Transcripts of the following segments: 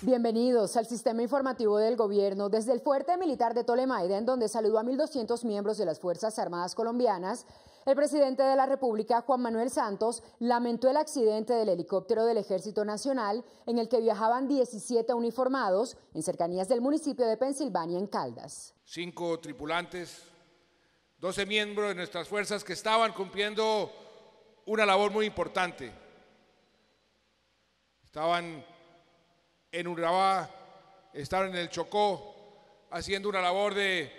Bienvenidos al sistema informativo del gobierno desde el fuerte militar de Tolemaida, en donde saludó a 1.200 miembros de las Fuerzas Armadas Colombianas. El presidente de la República, Juan Manuel Santos, lamentó el accidente del helicóptero del Ejército Nacional en el que viajaban 17 uniformados en cercanías del municipio de Pensilvania, en Caldas. Cinco tripulantes, 12 miembros de nuestras fuerzas que estaban cumpliendo una labor muy importante. Estaban en Urabá, estaban en el Chocó, haciendo una labor de,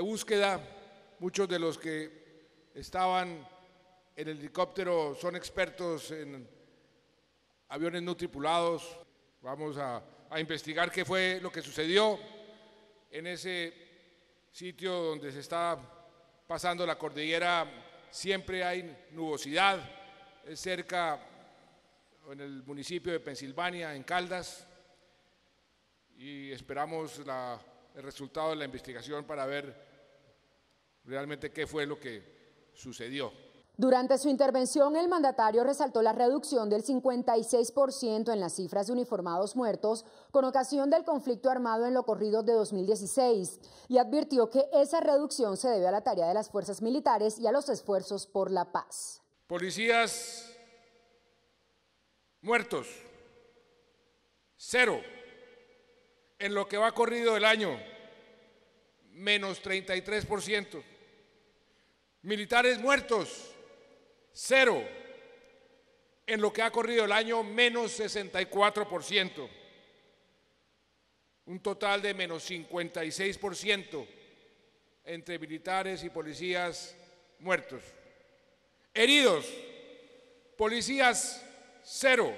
búsqueda. Muchos de los que estaban en el helicóptero son expertos en aviones no tripulados. Vamos a, a investigar qué fue lo que sucedió en ese sitio donde se está pasando la cordillera siempre hay nubosidad cerca en el municipio de Pensilvania, en Caldas, y esperamos el resultado de la investigación para ver realmente qué fue lo que sucedió. Durante su intervención, el mandatario resaltó la reducción del 56% en las cifras de uniformados muertos con ocasión del conflicto armado en lo corrido de 2016 y advirtió que esa reducción se debe a la tarea de las fuerzas militares y a los esfuerzos por la paz. Policías muertos, cero en lo que va corrido el año, menos 33%. Militares muertos, Cero en lo que ha corrido el año, menos 64%. Un total de menos 56% entre militares y policías muertos. Heridos, policías cero.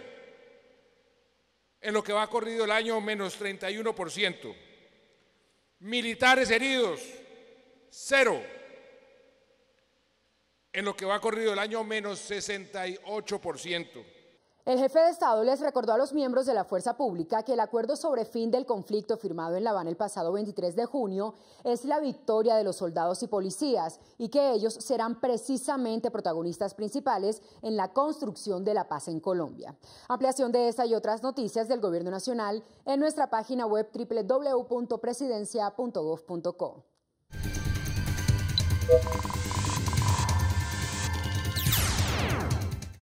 En lo que va corrido el año, menos 31%. Militares heridos, cero en lo que va corrido el año menos 68%. El jefe de Estado les recordó a los miembros de la Fuerza Pública que el acuerdo sobre fin del conflicto firmado en La Habana el pasado 23 de junio es la victoria de los soldados y policías y que ellos serán precisamente protagonistas principales en la construcción de la paz en Colombia. Ampliación de esta y otras noticias del Gobierno Nacional en nuestra página web www.presidencia.gov.co.